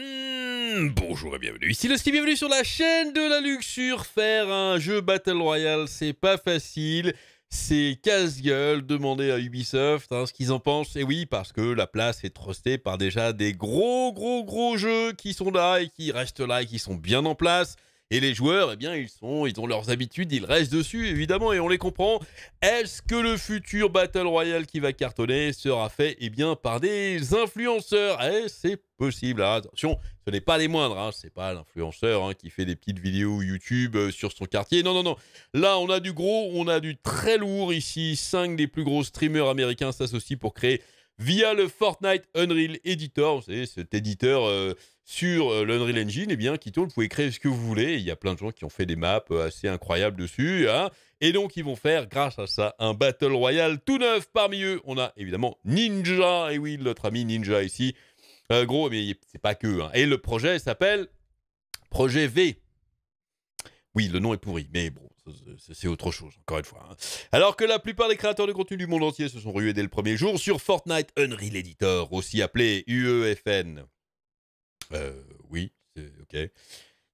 Hmm, bonjour et bienvenue, ici le ski, bienvenue sur la chaîne de la luxure. Faire un jeu Battle Royale, c'est pas facile, c'est casse-gueule. Demandez à Ubisoft hein, ce qu'ils en pensent. Et oui, parce que la place est trustée par déjà des gros, gros, gros jeux qui sont là et qui restent là et qui sont bien en place. Et les joueurs, eh bien, ils sont, ils ont leurs habitudes, ils restent dessus, évidemment, et on les comprend. Est-ce que le futur Battle Royale qui va cartonner sera fait, eh bien, par des influenceurs Eh, c'est possible. Ah, attention, ce n'est pas les moindres. Hein. ce n'est pas l'influenceur hein, qui fait des petites vidéos YouTube euh, sur son quartier. Non, non, non. Là, on a du gros, on a du très lourd ici. Cinq des plus gros streamers américains s'associent pour créer via le Fortnite Unreal Editor. Vous savez, cet éditeur euh, sur euh, l'Unreal Engine, et eh bien, qui tourne. Vous pouvez créer ce que vous voulez. Il y a plein de gens qui ont fait des maps euh, assez incroyables dessus. Hein. et donc, ils vont faire, grâce à ça, un Battle Royale tout neuf. Parmi eux, on a évidemment Ninja. Et oui, notre ami Ninja ici. gros, mais c'est pas que. Hein. Et le projet s'appelle Projet V. Oui, le nom est pourri, mais bon, euh, c'est autre chose, encore une fois. Hein. Alors que la plupart des créateurs de contenu du monde entier se sont rués dès le premier jour sur Fortnite Unreal Editor, aussi appelé UEFN. Euh, oui, c'est ok.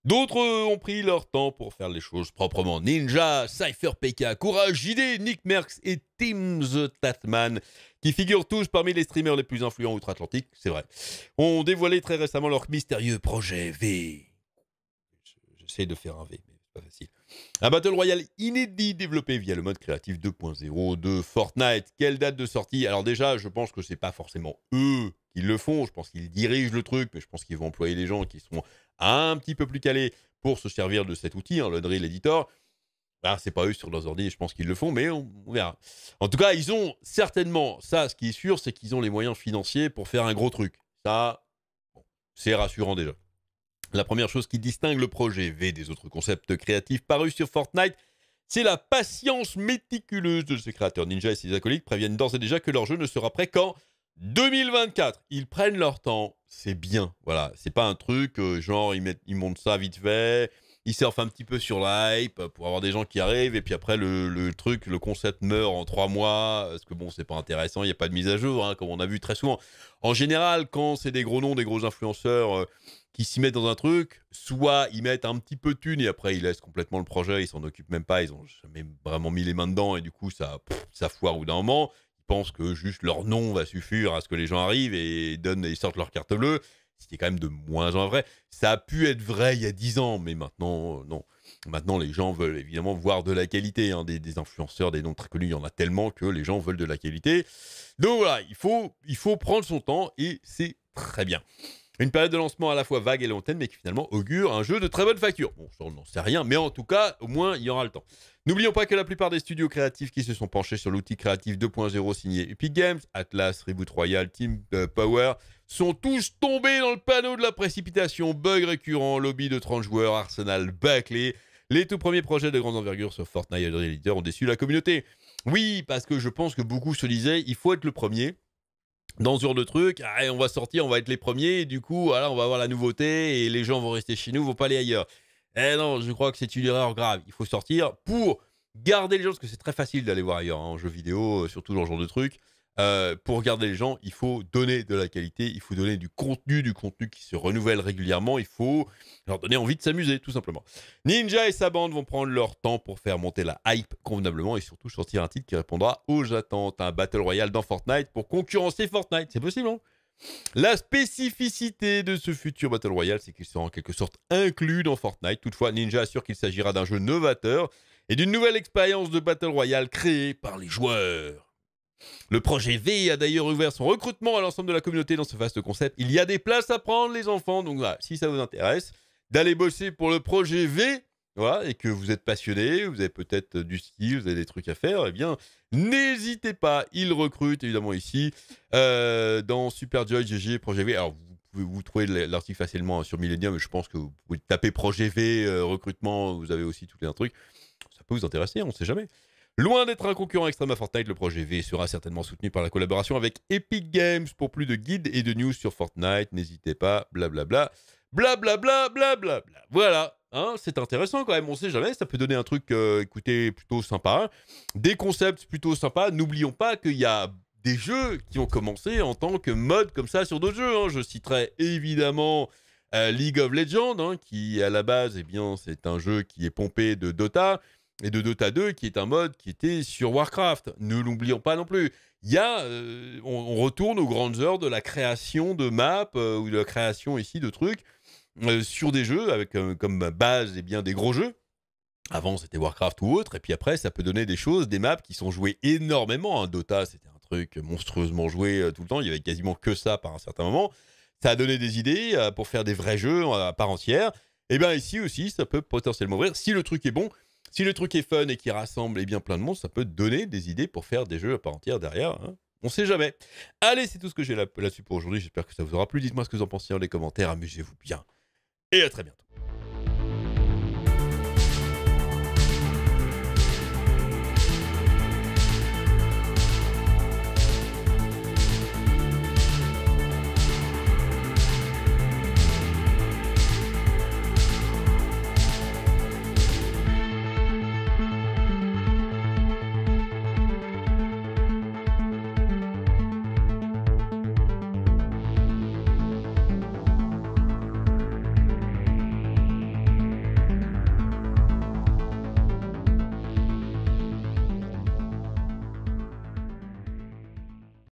D'autres euh, ont pris leur temps pour faire les choses proprement. Ninja, Cypher PK, Courage JD, Nick Merckx et Tim the Tatman, qui figurent tous parmi les streamers les plus influents outre-Atlantique, c'est vrai, ont dévoilé très récemment leur mystérieux projet V. J'essaie de faire un V, mais c'est pas facile. Un Battle Royale inédit développé via le mode créatif 2.0 de Fortnite. Quelle date de sortie Alors déjà, je pense que c'est pas forcément eux qui le font, je pense qu'ils dirigent le truc, mais je pense qu'ils vont employer des gens qui sont un petit peu plus calés pour se servir de cet outil, en hein, le Drill Editor. Ah, c'est pas eux sur leurs ordi, je pense qu'ils le font, mais on, verra. En tout cas, ils ont certainement, ça, ce qui est sûr, c'est qu'ils ont les moyens financiers pour faire un gros truc. Ça, c'est rassurant déjà. La première chose qui distingue le projet V des autres concepts créatifs parus sur Fortnite, c'est la patience méticuleuse de ses créateurs. Ninja et ses acolytes préviennent d'ores et déjà que leur jeu ne sera prêt qu'en 2024. Ils prennent leur temps, c'est bien. Voilà, c'est pas un truc euh, genre ils, mettent, ils montent ça vite fait, ils surfent un petit peu sur la hype pour avoir des gens qui arrivent, et puis après, le, truc, le concept meurt en trois mois, parce que bon, c'est pas intéressant, il n'y a pas de mise à jour, hein, comme on a vu très souvent. En général, quand c'est des gros noms, des gros influenceurs euh, qui s'y mettent dans un truc, soit ils mettent un petit peu de thunes, et après, ils laissent complètement le projet, ils s'en occupent même pas, ils ont jamais vraiment mis les mains dedans, et du coup, ça, foire ou bout d'un moment. Ils pensent que juste leur nom va suffire à ce que les gens arrivent et donnent et sortent leur carte bleue. C'était quand même de moins en vrai. Ça a pu être vrai il y a 10 ans, mais maintenant, euh, non. Maintenant, les gens veulent évidemment voir de la qualité. Hein. Des, influenceurs, des noms très connus, il y en a tellement que les gens veulent de la qualité. Donc voilà, il faut, il faut prendre son temps et c'est très bien. Une période de lancement à la fois vague et lointaine, mais qui finalement augure un jeu de très bonne facture. Bon, on n'en sait rien, mais en tout cas, au moins, il y aura le temps. N'oublions pas que la plupart des studios créatifs qui se sont penchés sur l'outil créatif 2.0 signé Epic Games, Atlas, Reboot Royal, Team euh, Power sont tous tombés dans le panneau de la précipitation. Bug récurrent, lobby de 30 joueurs, Arsenal bâclé. Les tout premiers projets de grande envergure sur Fortnite et les leaders ont déçu la communauté. Oui, parce que je pense que beaucoup se disaient, il faut être le premier dans ce genre de truc. Ah, on va sortir, on va être les premiers, du coup, voilà, on va avoir la nouveauté et les gens vont rester chez nous, vont pas aller ailleurs. Eh non, je crois que c'est une erreur grave. Il faut sortir pour garder les gens, parce que c'est très facile d'aller voir ailleurs hein, en jeu vidéo, euh, surtout dans ce genre de truc. Euh, pour garder les gens, il faut donner de la qualité, il faut donner du contenu, du contenu qui se renouvelle régulièrement, il faut leur donner envie de s'amuser, tout simplement. Ninja et sa bande vont prendre leur temps pour faire monter la hype convenablement et surtout sortir un titre qui répondra aux attentes. Un Battle Royale dans Fortnite pour concurrencer Fortnite, c'est possible, non hein la spécificité de ce futur Battle Royale, c'est qu'il sera en quelque sorte inclus dans Fortnite. Toutefois, Ninja assure qu'il s'agira d'un jeu novateur et d'une nouvelle expérience de Battle Royale créée par les joueurs. Le projet V a d'ailleurs ouvert son recrutement à l'ensemble de la communauté dans ce vaste concept. Il y a des places à prendre, les enfants. Donc voilà, si ça vous intéresse, d'aller bosser pour le projet V, voilà, et que vous êtes passionné, vous avez peut-être du style vous avez des trucs à faire, eh bien, n'hésitez pas. Ils recrutent évidemment ici euh, dans Superjoy, GG, Projet V. Alors, vous pouvez vous trouver l'article facilement hein, sur Millennium, je pense que vous pouvez taper Projet V, euh, recrutement, vous avez aussi tous les trucs. Ça peut vous intéresser, on ne sait jamais. Loin d'être un concurrent extrême à Fortnite, le projet V sera certainement soutenu par la collaboration avec Epic Games pour plus de guides et de news sur Fortnite. N'hésitez pas, blablabla. Blablabla, blablabla. Bla. Voilà, Hein, c'est intéressant quand même, on sait jamais, ça peut donner un truc, euh, écoutez, plutôt sympa. Des concepts plutôt sympas. N'oublions pas qu'il y a des jeux qui ont commencé en tant que mode comme ça sur d'autres jeux. Hein. Je citerai évidemment euh, League of Legends, hein, qui à la base, eh bien, c'est un jeu qui est pompé de Dota, et de Dota 2 qui est un mode qui était sur Warcraft. Ne l'oublions pas non plus. Il y a, euh, on, retourne aux grandes heures de la création de maps euh, ou de la création ici de trucs euh, sur des jeux avec comme base et bien, des gros jeux. Avant c'était Warcraft ou autre, et puis après ça peut donner des choses, des maps qui sont jouées énormément. Hein. Dota c'était un truc monstrueusement joué tout le temps, il y avait quasiment que ça par un certain moment. Ça a donné des idées pour faire des vrais jeux à part entière. Et eh bien ici aussi ça peut potentiellement ouvrir, si le truc est bon, si le truc est fun et qui rassemble et eh bien plein de monde, ça peut donner des idées pour faire des jeux à part entière derrière. On hein. on sait jamais. Allez, c'est tout ce que j'ai là-dessus pour aujourd'hui. J'espère que ça vous aura plu. Dites-moi ce que vous en pensez dans les commentaires. Amusez-vous bien. Et à très bientôt.